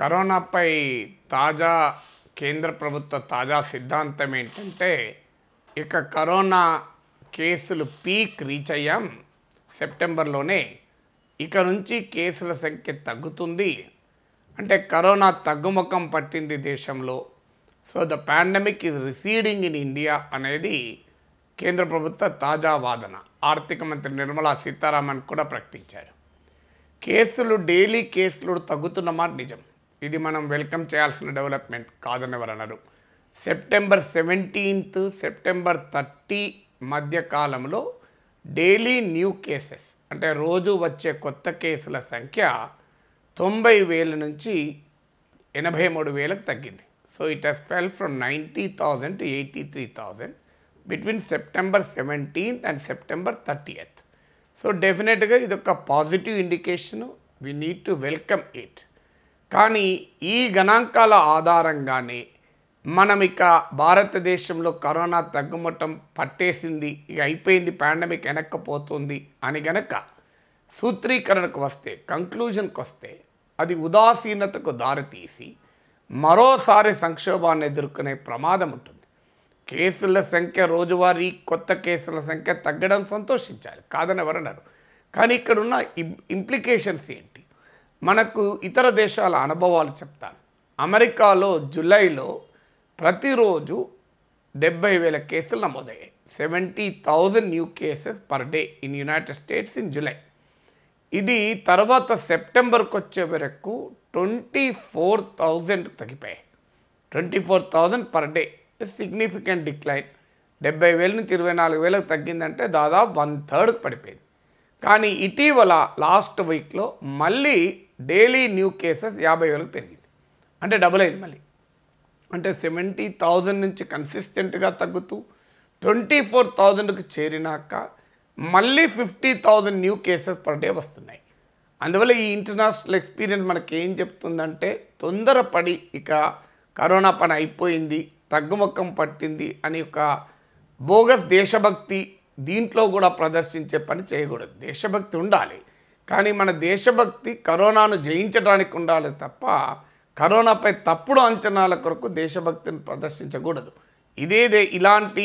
కరోనాపై తాజా కేంద్ర ప్రభుత్వ తాజా సిద్ధాంతం ఏంటంటే ఇక కరోనా కేసులు పీక్ రీచ్ అయ్యాం సెప్టెంబర్లోనే ఇక నుంచి కేసుల సంఖ్య తగ్గుతుంది అంటే కరోనా తగ్గుముఖం పట్టింది దేశంలో so the pandemic is receding in India అనేది కేంద్ర ప్రభుత్వ తాజా వాదన ఆర్థిక మంత్రి నిర్మలా సీతారామన్ కూడా ప్రకటించారు కేసులు డైలీ కేసులు తగ్గుతున్నమాట నిజం ఇది మనం వెల్కమ్ చేయాల్సిన డెవలప్మెంట్ కాదని ఎవరు అన్నారు సెప్టెంబర్ సెవెంటీన్త్ సెప్టెంబర్ థర్టీ మధ్య కాలంలో డైలీ న్యూ కేసెస్ అంటే రోజు వచ్చే కొత్త కేసుల సంఖ్య తొంభై వేల నుంచి ఎనభై మూడు వేలకు తగ్గింది so it has fell from ninety thousand to eighty three thousand between September seventeenth and September thirtieth so డెఫినెట్గా ఇది ఒక positive indication we need to welcome it కానీ ఈ గణాంకాల ఆధారంగానే మనం ఇక భారతదేశంలో కరోనా తగ్గుమటం పట్టేసింది ఇక అయిపోయింది పాండమిక్ వెనక్కపోతుంది అని గనక సూత్రీకరణకు వస్తే కంక్లూజన్కి వస్తే అది ఉదాసీనతకు దారితీసి మరోసారి సంక్షోభాన్ని ఎదుర్కొనే ప్రమాదం ఉంటుంది కేసుల సంఖ్య రోజువారీ కొత్త కేసుల సంఖ్య తగ్గడం సంతోషించాలి కాదని ఎవరన్నారు కానీ ఇక్కడున్న ఇంప్లికేషన్స్ ఏంటి మనకు ఇతర దేశాల అనుభవాలు చెప్తాను అమెరికాలో జూలైలో ప్రతిరోజు డెబ్బై వేల కేసులు నమోదయ్యాయి seventy thousand new cases per day in United States in July ఇది తర్వాత సెప్టెంబర్కి వచ్చే వరకు ట్వంటీ ఫోర్ థౌజండ్ తగ్గిపోయాయి twenty four thousand per day significant decline డెబ్బై వేల నుంచి ఇరవై నాలుగు వేలకు తగ్గిందంటే దాదాపు వన్ థర్డ్ పడిపోయింది కానీ ఇటీవల లాస్ట్ వీక్లో మళ్ళీ డైలీ న్యూ కేసెస్ యాభై వేలకు పెరిగింది అంటే డబుల్ అయింది మళ్ళీ అంటే సెవెంటీ థౌజండ్ నుంచి కన్సిస్టెంట్గా తగ్గుతూ ట్వంటీ ఫోర్ థౌజండ్కి చేరినాక మళ్ళీ fifty thousand new cases per day వస్తున్నాయి అందువల్ల ఈ ఇంటర్నేషనల్ ఎక్స్పీరియన్స్ మనకి ఏం చెప్తుందంటే తొందరపడి ఇక కరోనా పని అయిపోయింది తగ్గుముఖం పట్టింది అని ఒక బోగస్ దేశభక్తి దీంట్లో కూడా ప్రదర్శించే పని చేయకూడదు దేశభక్తి ఉండాలి కానీ మన దేశభక్తి కరోనాను జయించడానికి ఉండాలి తప్ప కరోనాపై తప్పుడు అంచనాల కొరకు దేశభక్తిని ప్రదర్శించకూడదు ఇదేదే ఇలాంటి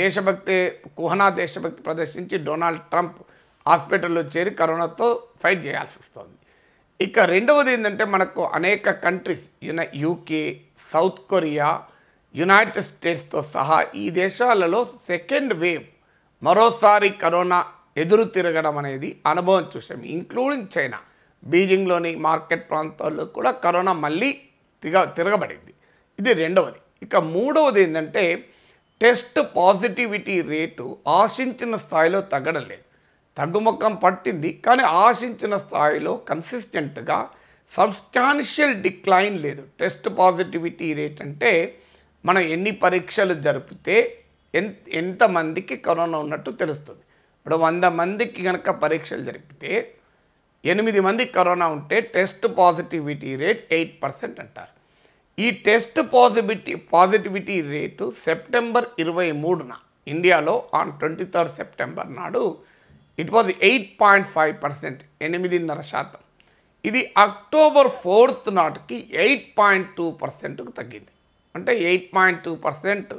దేశభక్తి కుహనా దేశభక్తి ప్రదర్శించి డొనాల్డ్ ట్రంప్ హాస్పిటల్లో చేరి కరోనాతో ఫైట్ చేయాల్సి వస్తుంది ఇక రెండవది ఏంటంటే మనకు అనేక కంట్రీస్ యున యూకే సౌత్ కొరియా యునైటెడ్ స్టేట్స్తో సహా ఈ దేశాలలో సెకండ్ వేవ్ మరోసారి కరోనా ఎదురు తిరగడం అనేది అనుభవం చూసాం ఇంక్లూడింగ్ చైనా బీజింగ్లోని మార్కెట్ ప్రాంతాల్లో కూడా కరోనా మళ్ళీ తిగ తిరగబడింది ఇది రెండవది ఇక మూడవది ఏంటంటే టెస్ట్ పాజిటివిటీ రేటు ఆశించిన స్థాయిలో తగ్గడం లేదు తగ్గుముఖం పట్టింది కానీ ఆశించిన స్థాయిలో కన్సిస్టెంట్గా సబ్స్టాన్షియల్ డిక్లైన్ లేదు టెస్ట్ పాజిటివిటీ రేట్ అంటే మనం ఎన్ని పరీక్షలు జరిపితే ఎంత ఎంతమందికి కరోనా ఉన్నట్టు తెలుస్తుంది ఇప్పుడు వంద మందికి కనుక పరీక్షలు జరిపితే ఎనిమిది మంది కరోనా ఉంటే test positivity rate eight percent అంటారు ఈ test positivity positivity rate September ఇరవై మూడున ఇండియాలో ఆన్ ట్వంటీ థర్డ్ సెప్టెంబర్ నాడు it was eight point five percent ఎనిమిదిన్నర శాతం ఇది అక్టోబర్ ఫోర్త్ నాటికి ఎయిట్ పాయింట్ టూ పర్సెంట్కు తగ్గింది అంటే ఎయిట్ పాయింట్ టూ పర్సెంట్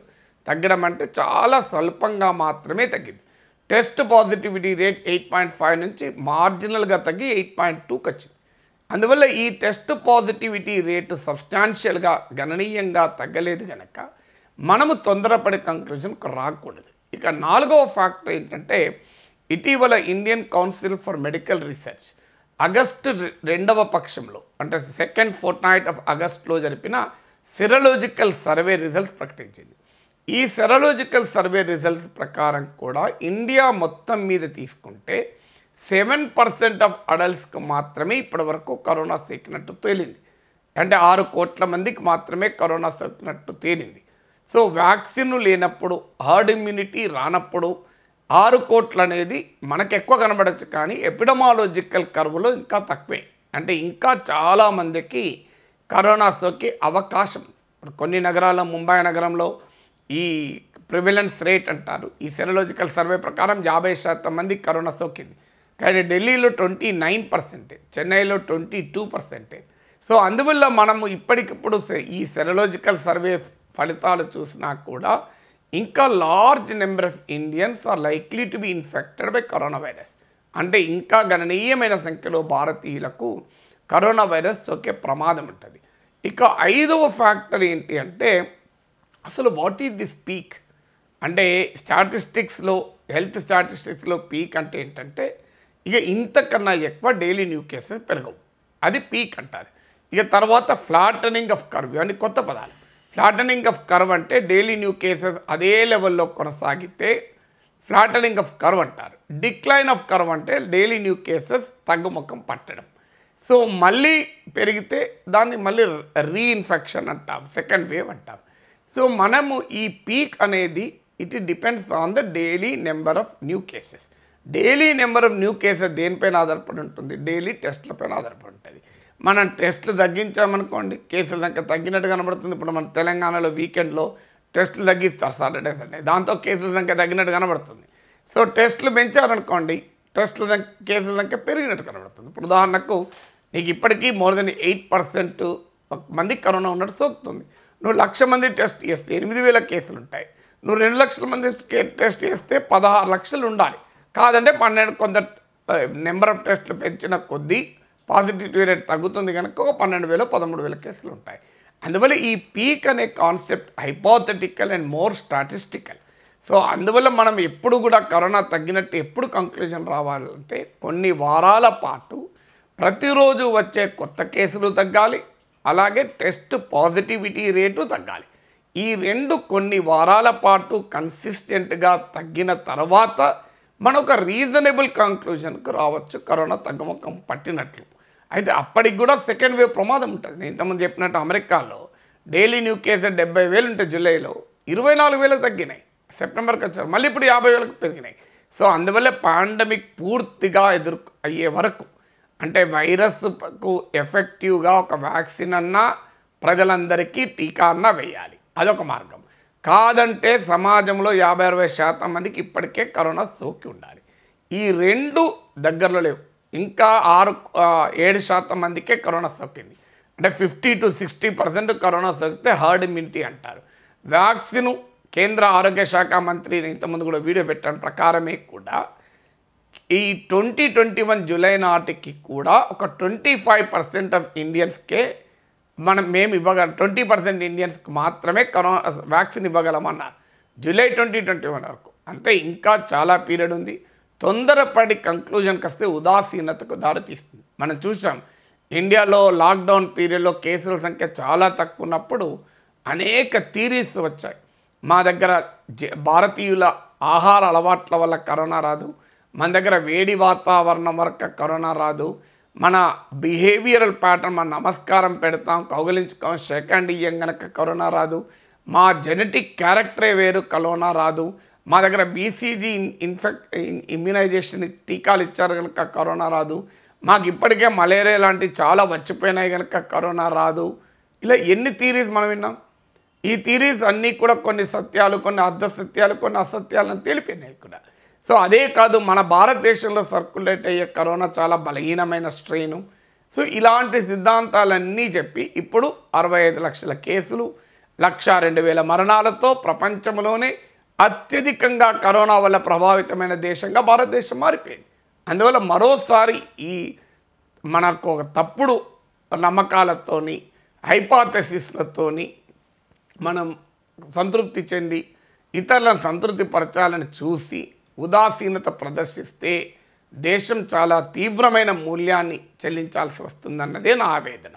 తగ్గడం అంటే చాలా స్వల్పంగా మాత్రమే తగ్గింది test positivity rate eight point five నుంచి మార్జినల్గా తగ్గి ఎయిట్ పాయింట్ టూకి వచ్చింది అందువల్ల ఈ టెస్ట్ పాజిటివిటీ రేటు సబ్స్టాన్షియల్గా గణనీయంగా తగ్గలేదు కనుక మనము తొందరపడే కంక్లూషన్కు రాకూడదు ఇక నాలుగవ ఫ్యాక్టర్ ఏంటంటే ఇటీవల Indian Council for Medical Research ఆగస్టు రెండవ పక్షంలో అంటే సెకండ్ ఫోర్ట్ నైట్ ఆఫ్ ఆగస్ట్లో జరిపిన సిరలాజికల్ సర్వే రిజల్ట్స్ ప్రకటించింది ఈ సెరలాజికల్ సర్వే రిజల్ట్స్ ప్రకారం కూడా ఇండియా మొత్తం మీద తీసుకుంటే సెవెన్ పర్సెంట్ ఆఫ్ అడల్ట్స్కి మాత్రమే ఇప్పటి వరకు కరోనా సోకినట్టు తేలింది అంటే ఆరు కోట్ల మందికి మాత్రమే కరోనా సోకినట్టు తేలింది సో వ్యాక్సిన్ లేనప్పుడు హర్డ్ ఇమ్యూనిటీ రానప్పుడు ఆరు కోట్లు అనేది మనకు ఎక్కువ కనబడచ్చు కానీ ఎపిడమాలజికల్ కర్వ్లో ఇంకా తక్కువే అంటే ఇంకా చాలామందికి కరోనా సోకే అవకాశం కొన్ని నగరాల ముంబై నగరంలో ఈ ప్రివిలెన్స్ రేట్ అంటారు ఈ సెరలాజికల్ సర్వే ప్రకారం యాభై శాతం మంది కరోనా సోకింది కానీ ఢిల్లీలో ట్వంటీ నైన్ పర్సెంటే చెన్నైలో ట్వంటీ టూ పర్సెంటే సో అందువల్ల మనము ఇప్పటికిప్పుడు ఈ సెరలాజికల్ సర్వే ఫలితాలు చూసినా కూడా ఇంకా large number of Indians are likely to be infected by corona virus అంటే ఇంకా గణనీయమైన సంఖ్యలో భారతీయులకు కరోనా వైరస్ సోకే ప్రమాదం ఉంటుంది ఇక ఐదవ ఫ్యాక్టర్ ఏంటి అంటే అసలు వాట్ ఈజ్ దిస్ పీక్ అంటే స్టాటిస్టిక్స్లో హెల్త్ స్టాటిస్టిక్స్లో పీక్ అంటే ఏంటంటే ఇక ఇంతకన్నా ఎక్కువ డైలీ న్యూ కేసెస్ పెరగవు అది పీక్ అంటారు ఇక తర్వాత ఫ్లాటనింగ్ ఆఫ్ కర్వ్ అని కొత్త పదాలు ఫ్లాటనింగ్ ఆఫ్ కర్వ్ అంటే డైలీ న్యూ కేసెస్ అదే లెవెల్లో కొనసాగితే ఫ్లాటనింగ్ ఆఫ్ కర్వ్ అంటారు డిక్లైన్ ఆఫ్ కర్వ్ అంటే డైలీ న్యూ కేసెస్ తగ్గుముఖం పట్టడం సో మళ్ళీ పెరిగితే దాన్ని మళ్ళీ రీఇన్ఫెక్షన్ అంటాం సెకండ్ వేవ్ అంటాం సో మనము ఈ పీక్ అనేది it depends on the daily number of new cases daily number of new cases దేనిపైన ఆధారపడి ఉంటుంది డైలీ టెస్ట్లపైన ఆధారపడి ఉంటుంది మనం టెస్ట్లు తగ్గించామనుకోండి కేసుల సంఖ్య తగ్గినట్టు కనబడుతుంది ఇప్పుడు మన తెలంగాణలో వీకెండ్లో టెస్టులు తగ్గిస్తారు సాటర్డే సండే దాంతో కేసుల సంఖ్య తగ్గినట్టు కనబడుతుంది సో టెస్టులు పెంచారనుకోండి టెస్టుల సంఖ్య కేసుల సంఖ్య పెరిగినట్టు కనబడుతుంది ఇప్పుడు ఉదాహరణకు నీకు ఇప్పటికీ మోర్ దెన్ ఎయిట్ పర్సెంట్ మంది కరోనా ఉన్నట్టు సోకుతుంది నువ్వు లక్ష మంది టెస్ట్ చేస్తే ఎనిమిది వేల కేసులు ఉంటాయి నువ్వు రెండు లక్షల మంది టెస్ట్ చేస్తే పదహారు లక్షలు ఉండాలి కాదంటే పన్నెండు కొంత నెంబర్ ఆఫ్ టెస్ట్లు పెంచిన కొద్దీ పాజిటివిటీ రేట్ తగ్గుతుంది కనుక ఒక పన్నెండు వేలు పదమూడు వేల కేసులు ఉంటాయి అందువల్ల ఈ పీక్ అనే concept hypothetical and more statistical so అందువల్ల మనం ఎప్పుడు కూడా కరోనా తగ్గినట్టు ఎప్పుడు కంక్లూజన్ రావాలంటే కొన్ని వారాల పాటు ప్రతిరోజు వచ్చే కొత్త కేసులు తగ్గాలి అలాగే టెస్ట్ పాజిటివిటీ రేటు తగ్గాలి ఈ రెండు కొన్ని వారాల పాటు కన్సిస్టెంట్గా తగ్గిన తర్వాత మనం ఒక రీజనబుల్ కంక్లూజన్కి రావచ్చు కరోనా తగ్గుముఖం పట్టినట్లు అయితే అప్పటికి కూడా సెకండ్ వేవ్ ప్రమాదం ఉంటుంది నేను చెప్పినట్టు అమెరికాలో డైలీ న్యూ కేసెస్ డెబ్బై వేలు ఉంటాయి జూలైలో ఇరవై నాలుగు వేలకు తగ్గినాయి సెప్టెంబర్కి వచ్చారు మళ్ళీ ఇప్పుడు యాభై వేలకు పెరిగినాయి సో అందువల్ల పాండమిక్ పూర్తిగా ఎదుర్కొ అయ్యే వరకు అంటే వైరస్కు ఎఫెక్టివ్గా ఒక వ్యాక్సిన్ అన్నా ప్రజలందరికీ టీకా అన్నా వేయాలి అదొక మార్గం కాదంటే సమాజంలో యాభై అరవై శాతం మందికి ఇప్పటికే కరోనా సోకి ఉండాలి ఈ రెండు దగ్గరలో లేవు ఇంకా ఆరు ఏడు శాతం మందికే కరోనా సోకింది అంటే fifty to sixty percent corona సోకితే హర్డ్ ఇమ్యూనిటీ అంటారు వ్యాక్సిన్ కేంద్ర ఆరోగ్య శాఖ మంత్రి ఇంతకుముందు కూడా వీడియో పెట్టాను ప్రకారమే కూడా ఈ ట్వంటీ ట్వంటీ వన్ జూలై నాటికి కూడా ఒక ట్వంటీ ఫైవ్ పర్సెంట్ ఆఫ్ ఇండియన్స్కే మనం మేము ఇవ్వగలం ట్వంటీ పర్సెంట్ ఇండియన్స్కి మాత్రమే కరోనా వ్యాక్సిన్ ఇవ్వగలమన్న జూలై ట్వంటీ ట్వంటీ వన్ వరకు అంటే ఇంకా చాలా పీరియడ్ ఉంది తొందరపడి కంక్లూజన్కి వస్తే ఉదాసీనతకు దారితీస్తుంది మనం చూసాం ఇండియాలో లాక్డౌన్ పీరియడ్లో కేసుల సంఖ్య చాలా తక్కువ ఉన్నప్పుడు అనేక థీరీస్ వచ్చాయి మా దగ్గర భారతీయుల ఆహార అలవాట్ల వల్ల కరోనా రాదు మన దగ్గర వేడి వాతావరణం వరకు కరోనా రాదు మన బిహేవియరల్ ప్యాటర్న్ మన నమస్కారం పెడతాం కౌగిలించుకోం సెకండ్ ఇయ్యం కనుక కరోనా రాదు మా జెనెటిక్ క్యారెక్టరే వేరు కరోనా రాదు మా దగ్గర బీసీజీ ఇన్ఫెక్ట్ ఇమ్యునైజేషన్ టీకాలు ఇచ్చారు కనుక కరోనా రాదు మాకు ఇప్పటికే మలేరియా లాంటివి చాలా వచ్చిపోయినాయి కనుక కరోనా రాదు ఇలా ఎన్ని థీరీస్ మనం విన్నాం ఈ థీరీస్ అన్నీ కూడా కొన్ని సత్యాలు కొన్ని అర్ధ సత్యాలు కొన్ని అసత్యాలను తెలిపినాయి కూడా సో అదే కాదు మన భారతదేశంలో సర్క్యులేట్ అయ్యే కరోనా చాలా బలహీనమైన స్ట్రెయిన్ సో ఇలాంటి సిద్ధాంతాలన్నీ చెప్పి ఇప్పుడు అరవై ఐదు లక్షల కేసులు లక్ష రెండు వేల మరణాలతో ప్రపంచంలోనే అత్యధికంగా కరోనా వల్ల ప్రభావితమైన దేశంగా భారతదేశం మారిపోయింది అందువల్ల మరోసారి ఈ మనకు ఒక తప్పుడు నమ్మకాలతోని హైపాథసిస్లతోని మనం సంతృప్తి చెంది ఇతరులను సంతృప్తి పరచాలని చూసి ఉదాసీనత ప్రదర్శిస్తే దేశం చాలా తీవ్రమైన మూల్యాన్ని చెల్లించాల్సి వస్తుందన్నదే నా ఆవేదన